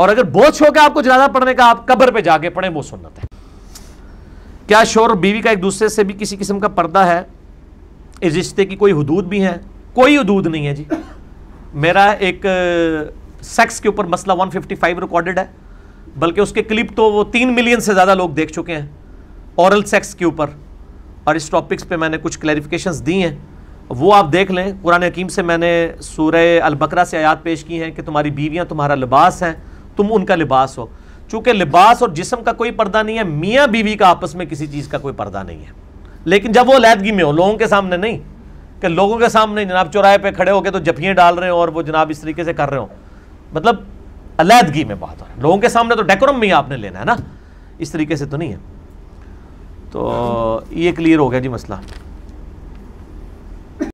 और अगर बहुत शौक है आपको जनाजा पढ़ने का आप कब्र पे जाके पढ़ें वो सुनत है क्या शोर बीवी का एक दूसरे से भी किसी किस्म का पर्दा है इस रिश्ते की कोई हदूद भी है कोई हदूद नहीं है जी मेरा एक सेक्स के ऊपर मसला 155 रिकॉर्डेड है बल्कि उसके क्लिप तो वो तीन मिलियन से ज़्यादा लोग देख चुके हैं औरल सेक्स के ऊपर और इस टॉपिक्स पे मैंने कुछ क्लैरिफिकेशन दी हैं वो आप देख लें कुरान हकीम से मैंने सूर्य अलबकरा से आयात पेश की हैं कि तुम्हारी बीवियाँ तुम्हारा लिबास हैं तुम उनका लिबास हो चूंकि लिबास और जिसम का कोई पर्दा नहीं है मियाँ बीवी का आपस में किसी चीज़ का कोई पर्दा नहीं है लेकिन जब वो अलीदगी में हो लोगों के सामने नहीं कि लोगों के सामने जनाब चौराहे पे खड़े होकर तो जफियाँ डाल रहे हो और वो जनाब इस तरीके से कर रहे हो मतलब अलीदगी में बात हो लोगों के सामने तो डेकोरम में ही आपने लेना है ना इस तरीके से तो नहीं है तो ये क्लियर हो गया जी मसला